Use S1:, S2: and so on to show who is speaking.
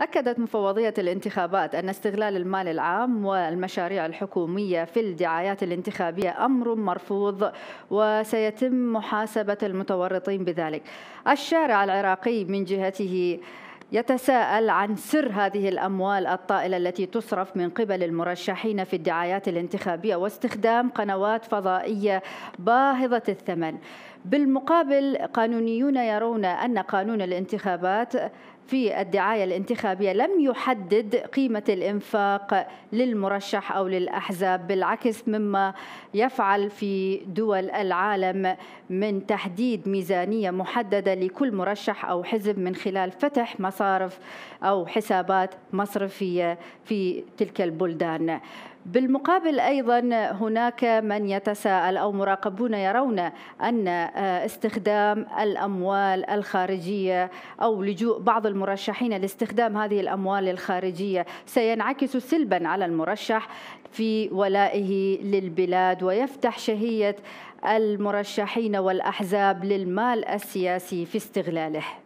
S1: أكدت مفوضية الانتخابات أن استغلال المال العام والمشاريع الحكومية في الدعايات الانتخابية أمر مرفوض وسيتم محاسبة المتورطين بذلك. الشارع العراقي من جهته يتساءل عن سر هذه الأموال الطائلة التي تصرف من قبل المرشحين في الدعايات الانتخابية واستخدام قنوات فضائية باهظة الثمن بالمقابل قانونيون يرون أن قانون الانتخابات في الدعاية الانتخابية لم يحدد قيمة الإنفاق للمرشح أو للأحزاب بالعكس مما يفعل في دول العالم من تحديد ميزانية محددة لكل مرشح أو حزب من خلال فتح مصارف أو حسابات مصرفية في تلك البلدان بالمقابل ايضا هناك من يتساءل او مراقبون يرون ان آه، استخدام الأموال الخارجية أو لجوء بعض المرشحين لاستخدام هذه الأموال الخارجية سينعكس سلبا على المرشح في ولائه للبلاد ويفتح شهية المرشحين والأحزاب للمال السياسي في استغلاله